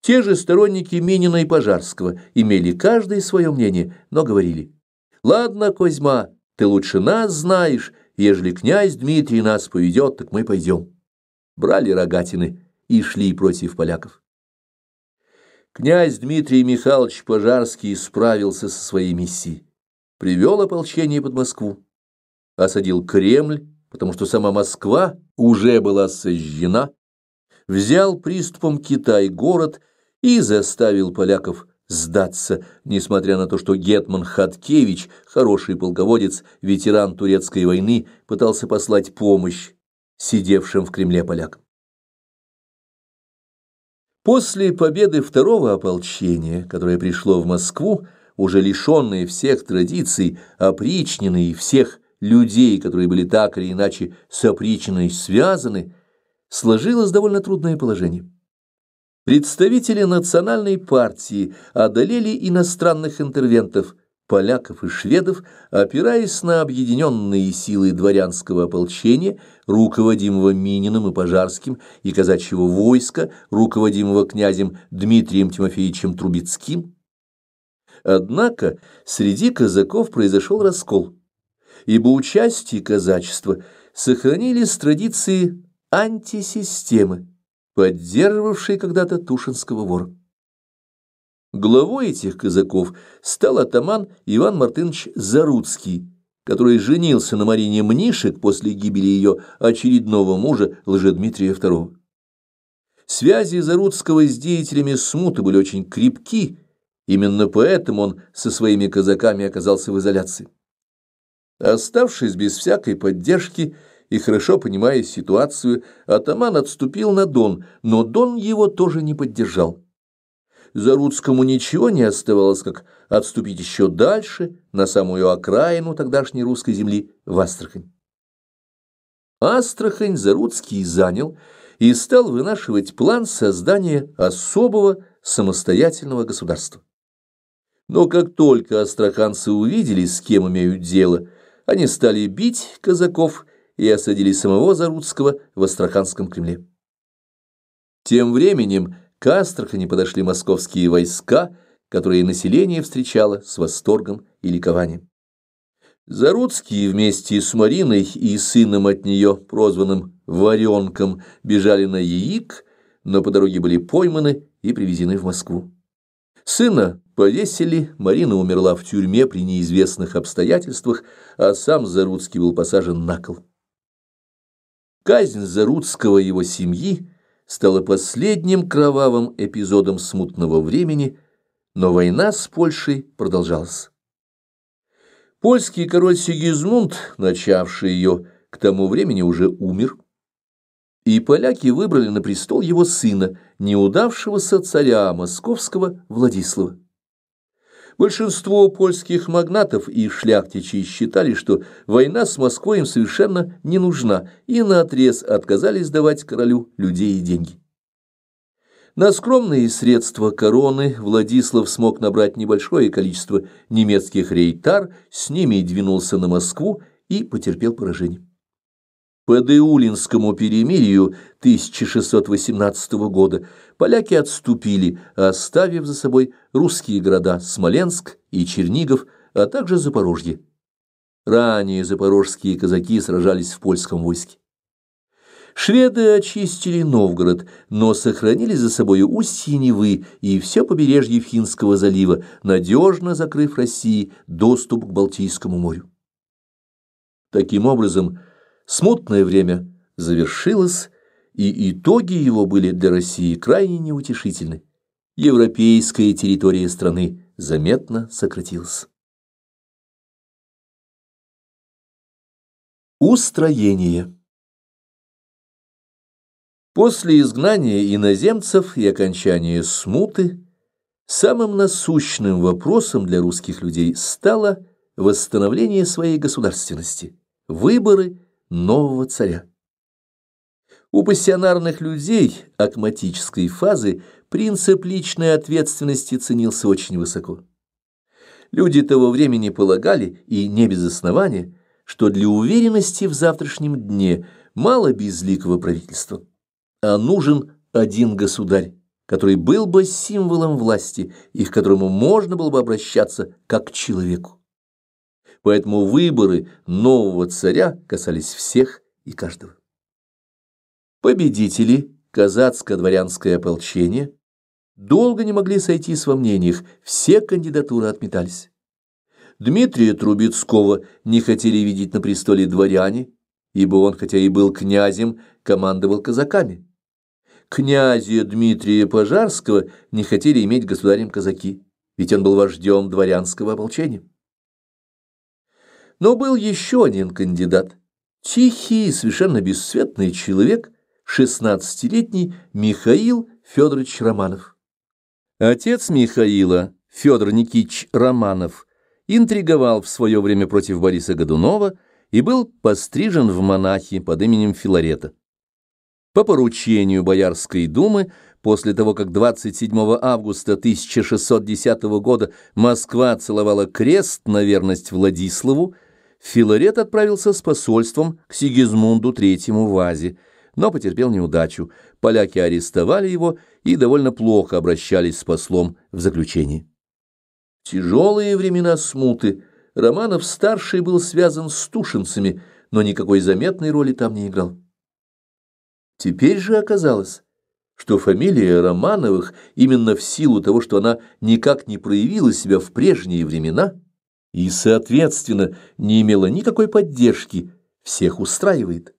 Те же сторонники Минина и Пожарского имели каждое свое мнение, но говорили, «Ладно, Козьма, ты лучше нас знаешь, Ежели князь Дмитрий нас поведет, так мы пойдем. Брали рогатины и шли против поляков. Князь Дмитрий Михайлович Пожарский справился со своей миссией. Привел ополчение под Москву. Осадил Кремль, потому что сама Москва уже была сожжена. Взял приступом Китай город и заставил поляков сдаться, несмотря на то, что Гетман Хаткевич, хороший полководец, ветеран турецкой войны, пытался послать помощь сидевшим в Кремле полякам. После победы второго ополчения, которое пришло в Москву, уже лишенное всех традиций, опричненное и всех людей, которые были так или иначе сопричнены и связаны, сложилось довольно трудное положение. Представители национальной партии одолели иностранных интервентов, поляков и шведов, опираясь на объединенные силы дворянского ополчения, руководимого Мининым и Пожарским, и казачьего войска, руководимого князем Дмитрием Тимофеевичем Трубецким. Однако среди казаков произошел раскол, ибо участие казачества сохранились традиции антисистемы поддерживавший когда-то Тушинского вор. Главой этих казаков стал атаман Иван Мартынович Заруцкий, который женился на Марине Мнишек после гибели ее очередного мужа Лжедмитрия II. Связи Заруцкого с деятелями смуты были очень крепки, именно поэтому он со своими казаками оказался в изоляции. Оставшись без всякой поддержки, и хорошо понимая ситуацию, атаман отступил на Дон, но Дон его тоже не поддержал. Заруцкому ничего не оставалось, как отступить еще дальше, на самую окраину тогдашней русской земли, в Астрахань. Астрахань Заруцкий занял и стал вынашивать план создания особого самостоятельного государства. Но как только астраханцы увидели, с кем имеют дело, они стали бить казаков и осадили самого Заруцкого в Астраханском Кремле. Тем временем к Астрахани подошли московские войска, которые население встречало с восторгом и ликованием. Заруцкие вместе с Мариной и сыном от нее, прозванным Варенком, бежали на Яик, но по дороге были пойманы и привезены в Москву. Сына повесили, Марина умерла в тюрьме при неизвестных обстоятельствах, а сам Заруцкий был посажен на кол. Казнь Заруцкого и его семьи стала последним кровавым эпизодом смутного времени, но война с Польшей продолжалась. Польский король Сигизмунд, начавший ее, к тому времени уже умер, и поляки выбрали на престол его сына, неудавшегося царя московского Владислава. Большинство польских магнатов и шляхтичей считали, что война с Москвой им совершенно не нужна, и наотрез отказались давать королю людей и деньги. На скромные средства короны Владислав смог набрать небольшое количество немецких рейтар, с ними двинулся на Москву и потерпел поражение. По Деулинскому перемирию 1618 года поляки отступили, оставив за собой русские города Смоленск и Чернигов, а также Запорожье. Ранее запорожские казаки сражались в польском войске. Шведы очистили Новгород, но сохранили за собой устье Невы и все побережье Финского залива, надежно закрыв России доступ к Балтийскому морю. Таким образом, Смутное время завершилось, и итоги его были для России крайне неутешительны. Европейская территория страны заметно сократилась. Устроение После изгнания иноземцев и окончания смуты самым насущным вопросом для русских людей стало восстановление своей государственности, выборы – нового царя. У пассионарных людей акматической фазы принцип личной ответственности ценился очень высоко. Люди того времени полагали, и не без основания, что для уверенности в завтрашнем дне мало безликого правительства, а нужен один государь, который был бы символом власти и к которому можно было бы обращаться как к человеку поэтому выборы нового царя касались всех и каждого. Победители, казацко-дворянское ополчение, долго не могли сойтись во мнениях, все кандидатуры отметались. Дмитрия Трубецкого не хотели видеть на престоле дворяне, ибо он, хотя и был князем, командовал казаками. Князя Дмитрия Пожарского не хотели иметь государем казаки, ведь он был вождем дворянского ополчения. Но был еще один кандидат. Тихий и совершенно бесцветный человек, шестнадцатилетний Михаил Федорович Романов. Отец Михаила, Федор Никитич Романов, интриговал в свое время против Бориса Годунова и был пострижен в монахи под именем Филарета. По поручению Боярской думы, после того, как 27 августа 1610 года Москва целовала крест на верность Владиславу, Филарет отправился с посольством к Сигизмунду III в Азе, но потерпел неудачу. Поляки арестовали его и довольно плохо обращались с послом в заключении. Тяжелые времена смуты. Романов-старший был связан с тушенцами, но никакой заметной роли там не играл. Теперь же оказалось, что фамилия Романовых именно в силу того, что она никак не проявила себя в прежние времена – и, соответственно, не имела никакой поддержки, всех устраивает.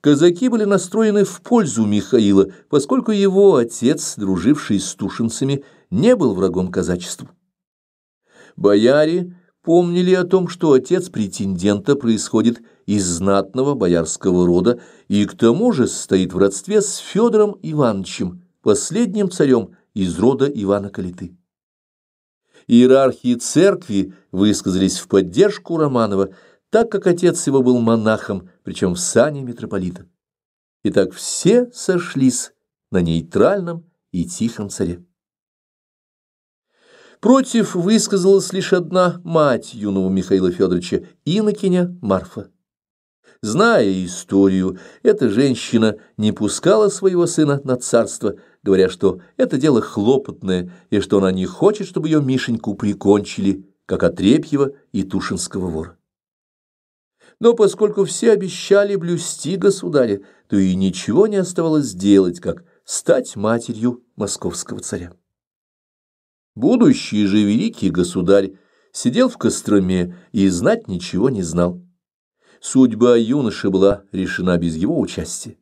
Казаки были настроены в пользу Михаила, поскольку его отец, друживший с тушинцами, не был врагом казачеству. Бояре помнили о том, что отец претендента происходит из знатного боярского рода и к тому же стоит в родстве с Федором Ивановичем, последним царем из рода Ивана Калиты иерархии церкви высказались в поддержку Романова, так как отец его был монахом, причем в сане митрополита. Итак, все сошлись на нейтральном и тихом царе. Против высказалась лишь одна мать юного Михаила Федоровича, инокиня Марфа. Зная историю, эта женщина не пускала своего сына на царство – говоря, что это дело хлопотное и что она не хочет, чтобы ее Мишеньку прикончили, как Отрепьева и Тушинского вора. Но поскольку все обещали блюсти государя, то и ничего не оставалось делать, как стать матерью московского царя. Будущий же великий государь сидел в Костроме и знать ничего не знал. Судьба юноши была решена без его участия.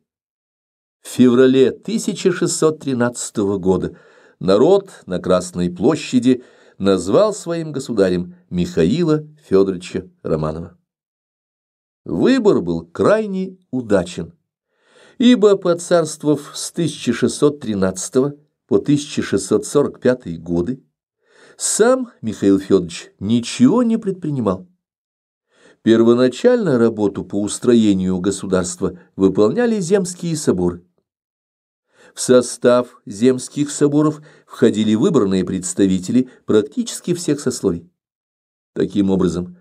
В феврале 1613 года народ на Красной площади назвал своим государем Михаила Федоровича Романова. Выбор был крайне удачен, ибо, поцарствовав с 1613 по 1645 годы, сам Михаил Федорович ничего не предпринимал. Первоначально работу по устроению государства выполняли земские соборы. В состав земских соборов входили выбранные представители практически всех сословий. Таким образом,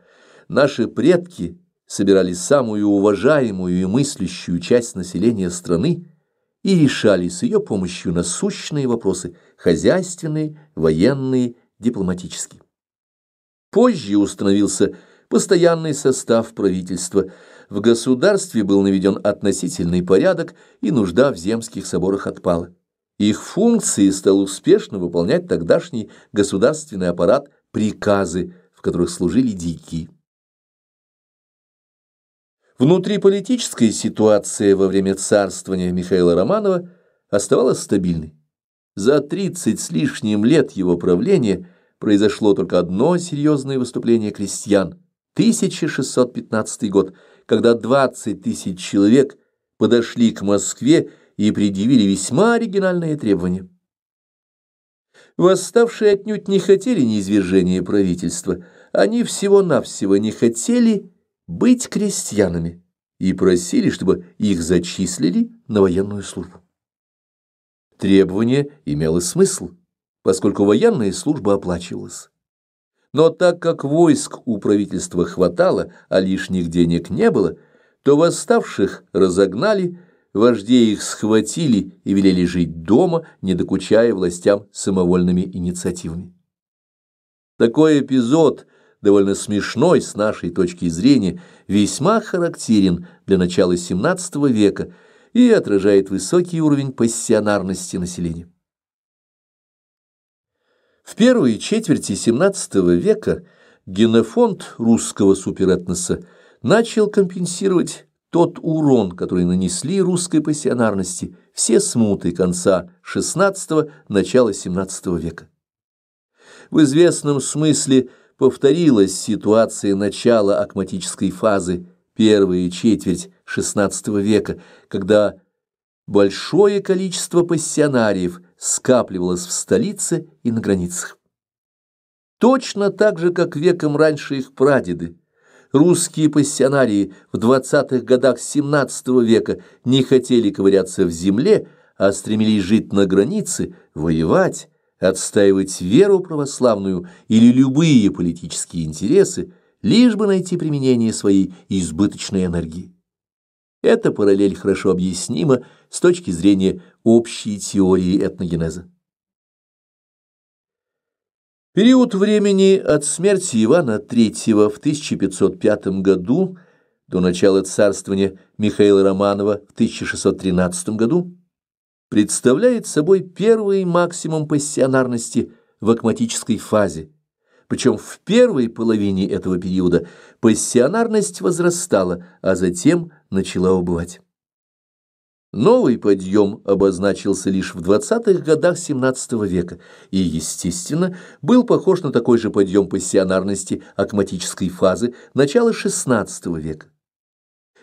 наши предки собирали самую уважаемую и мыслящую часть населения страны и решали с ее помощью насущные вопросы – хозяйственные, военные, дипломатические. Позже установился постоянный состав правительства – в государстве был наведен относительный порядок, и нужда в земских соборах отпала. Их функции стал успешно выполнять тогдашний государственный аппарат приказы, в которых служили дикие. Внутриполитическая ситуация во время царствования Михаила Романова оставалась стабильной. За 30 с лишним лет его правления произошло только одно серьезное выступление крестьян – 1615 год – когда 20 тысяч человек подошли к Москве и предъявили весьма оригинальные требования. Восставшие отнюдь не хотели неизвержения правительства, они всего-навсего не хотели быть крестьянами и просили, чтобы их зачислили на военную службу. Требование имело смысл, поскольку военная служба оплачивалась. Но так как войск у правительства хватало, а лишних денег не было, то восставших разогнали, вождей их схватили и велели жить дома, не докучая властям самовольными инициативами. Такой эпизод, довольно смешной с нашей точки зрения, весьма характерен для начала XVII века и отражает высокий уровень пассионарности населения. В первые четверти XVII века генофонд русского суперэтноса начал компенсировать тот урон, который нанесли русской пассионарности все смуты конца XVI – начала XVII века. В известном смысле повторилась ситуация начала акматической фазы первые четверть XVI века, когда большое количество пассионариев – скапливалось в столице и на границах. Точно так же, как веком раньше их прадеды, русские пассионарии в 20-х годах XVII века не хотели ковыряться в земле, а стремились жить на границе, воевать, отстаивать веру православную или любые политические интересы, лишь бы найти применение своей избыточной энергии. Эта параллель хорошо объяснима с точки зрения общей теории этногенеза. Период времени от смерти Ивана III в 1505 году до начала царствования Михаила Романова в 1613 году представляет собой первый максимум пассионарности в акматической фазе – причем в первой половине этого периода пассионарность возрастала, а затем начала убывать. Новый подъем обозначился лишь в 20-х годах XVII века и, естественно, был похож на такой же подъем пассионарности акматической фазы начала XVI века.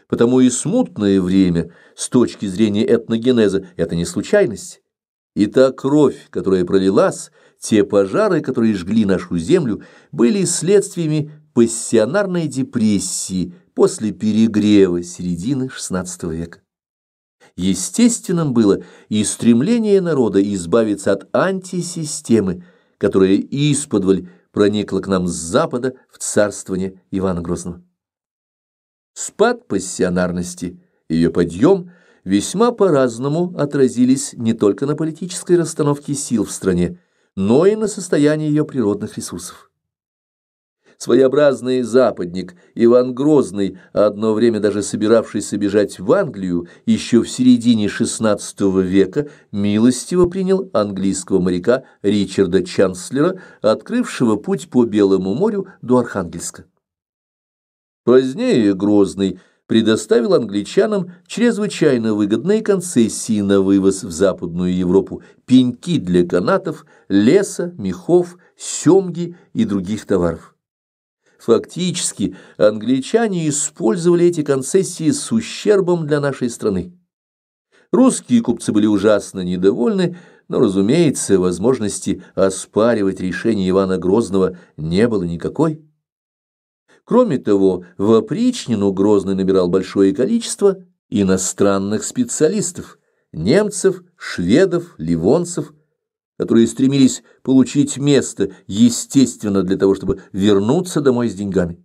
Потому и смутное время с точки зрения этногенеза – это не случайность. И та кровь, которая пролилась – те пожары, которые жгли нашу землю, были следствиями пассионарной депрессии после перегрева середины XVI века. Естественным было и стремление народа избавиться от антисистемы, которая исподволь проникла к нам с запада в царствование Ивана Грозного. Спад пассионарности, ее подъем весьма по-разному отразились не только на политической расстановке сил в стране, но и на состояние ее природных ресурсов. Своеобразный западник Иван Грозный, одно время даже собиравшийся бежать в Англию, еще в середине XVI века милостиво принял английского моряка Ричарда Чанслера, открывшего путь по Белому морю до Архангельска. Позднее Грозный – предоставил англичанам чрезвычайно выгодные концессии на вывоз в Западную Европу пеньки для канатов, леса, мехов, семги и других товаров. Фактически англичане использовали эти концессии с ущербом для нашей страны. Русские купцы были ужасно недовольны, но, разумеется, возможности оспаривать решение Ивана Грозного не было никакой. Кроме того, в опричнину Грозный набирал большое количество иностранных специалистов – немцев, шведов, ливонцев, которые стремились получить место, естественно, для того, чтобы вернуться домой с деньгами.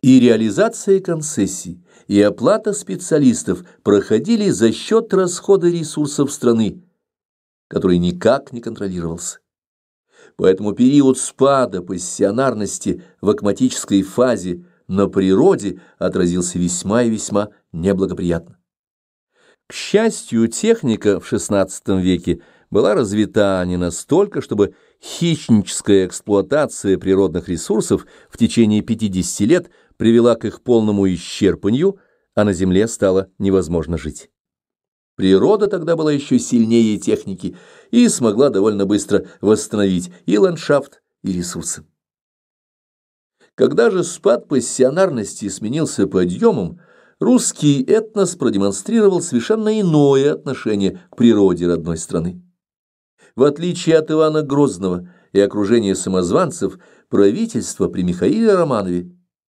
И реализация концессий, и оплата специалистов проходили за счет расхода ресурсов страны, который никак не контролировался. Поэтому период спада пассионарности в акматической фазе на природе отразился весьма и весьма неблагоприятно. К счастью, техника в XVI веке была развита не настолько, чтобы хищническая эксплуатация природных ресурсов в течение 50 лет привела к их полному исчерпанию, а на Земле стало невозможно жить. Природа тогда была еще сильнее техники и смогла довольно быстро восстановить и ландшафт, и ресурсы. Когда же спад пассионарности сменился подъемом, русский этнос продемонстрировал совершенно иное отношение к природе родной страны. В отличие от Ивана Грозного и окружения самозванцев, правительство при Михаиле Романове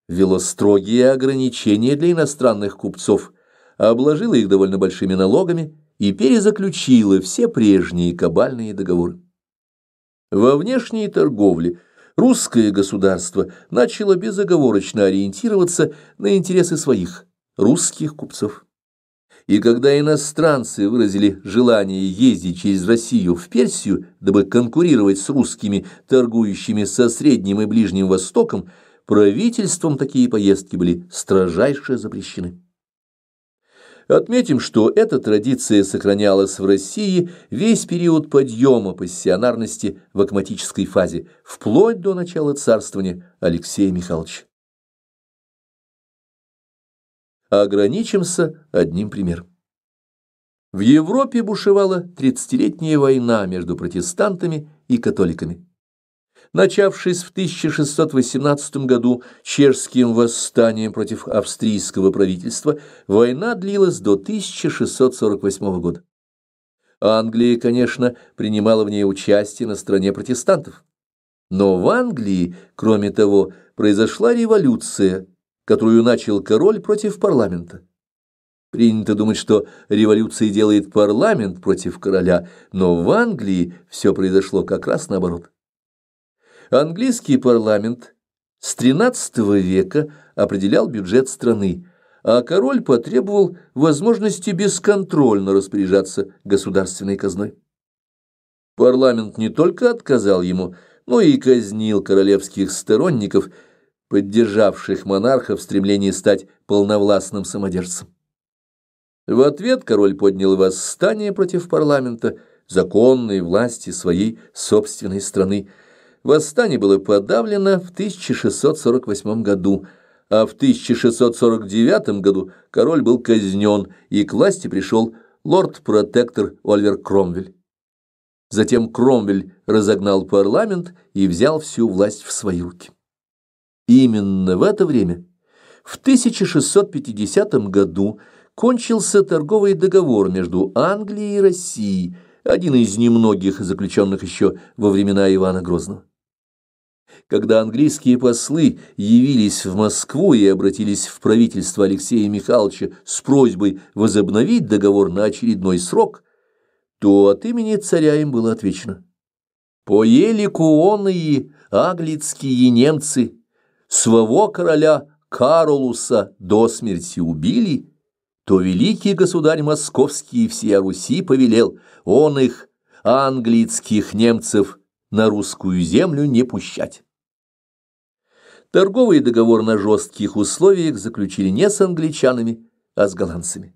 ввело строгие ограничения для иностранных купцов – обложила их довольно большими налогами и перезаключила все прежние кабальные договоры. Во внешней торговле русское государство начало безоговорочно ориентироваться на интересы своих, русских купцов. И когда иностранцы выразили желание ездить через Россию в Персию, дабы конкурировать с русскими, торгующими со Средним и Ближним Востоком, правительством такие поездки были строжайше запрещены. Отметим, что эта традиция сохранялась в России весь период подъема пассионарности в акматической фазе, вплоть до начала царствования Алексея Михайловича. Ограничимся одним примером. В Европе бушевала тридцатилетняя война между протестантами и католиками начавшись в 1618 году чешским восстанием против австрийского правительства, война длилась до 1648 года. Англия, конечно, принимала в ней участие на стороне протестантов. Но в Англии, кроме того, произошла революция, которую начал король против парламента. Принято думать, что революция делает парламент против короля, но в Англии все произошло как раз наоборот. Английский парламент с XIII века определял бюджет страны, а король потребовал возможности бесконтрольно распоряжаться государственной казной. Парламент не только отказал ему, но и казнил королевских сторонников, поддержавших монарха в стремлении стать полновластным самодержцем. В ответ король поднял восстание против парламента, законной власти своей собственной страны – восстание было подавлено в 1648 году, а в 1649 году король был казнен, и к власти пришел лорд-протектор Ольвер Кромвель. Затем Кромвель разогнал парламент и взял всю власть в свои руки. Именно в это время, в 1650 году, кончился торговый договор между Англией и Россией, один из немногих заключенных еще во времена Ивана Грозного когда английские послы явились в Москву и обратились в правительство Алексея Михайловича с просьбой возобновить договор на очередной срок, то от имени царя им было отвечено. «По елику он и аглицкие немцы своего короля Каролуса до смерти убили, то великий государь московский всея Руси повелел, он их, англицких немцев, на русскую землю не пущать. Торговый договор на жестких условиях заключили не с англичанами, а с голландцами.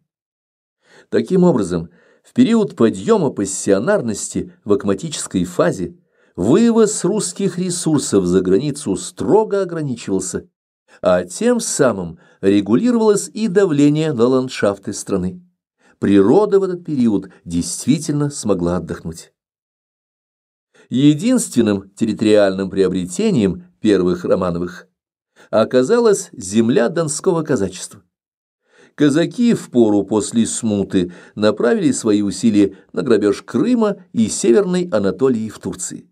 Таким образом, в период подъема пассионарности в акматической фазе вывоз русских ресурсов за границу строго ограничивался, а тем самым регулировалось и давление на ландшафты страны. Природа в этот период действительно смогла отдохнуть. Единственным территориальным приобретением первых Романовых, а оказалась земля донского казачества. Казаки в пору после смуты направили свои усилия на грабеж Крыма и Северной Анатолии в Турции.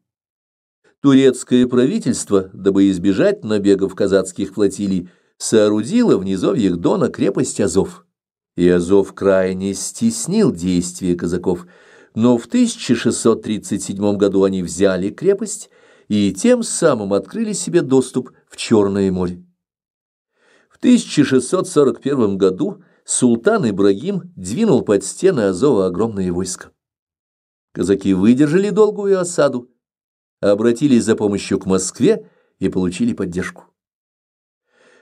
Турецкое правительство, дабы избежать набегов казацких флотилий, соорудило в низовьях Дона крепость Азов. И Азов крайне стеснил действия казаков, но в 1637 году они взяли крепость – и тем самым открыли себе доступ в Черное море. В 1641 году султан Ибрагим двинул под стены Азова огромное войско. Казаки выдержали долгую осаду, обратились за помощью к Москве и получили поддержку.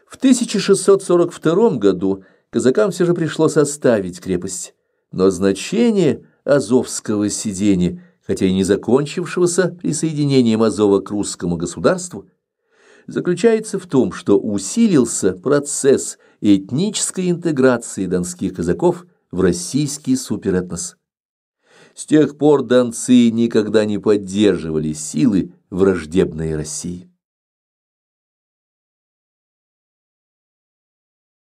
В 1642 году казакам все же пришлось оставить крепость, но значение Азовского сидения – хотя и не закончившегося присоединением Азова к русскому государству, заключается в том, что усилился процесс этнической интеграции донских казаков в российский суперэтнос. С тех пор донцы никогда не поддерживали силы враждебной России.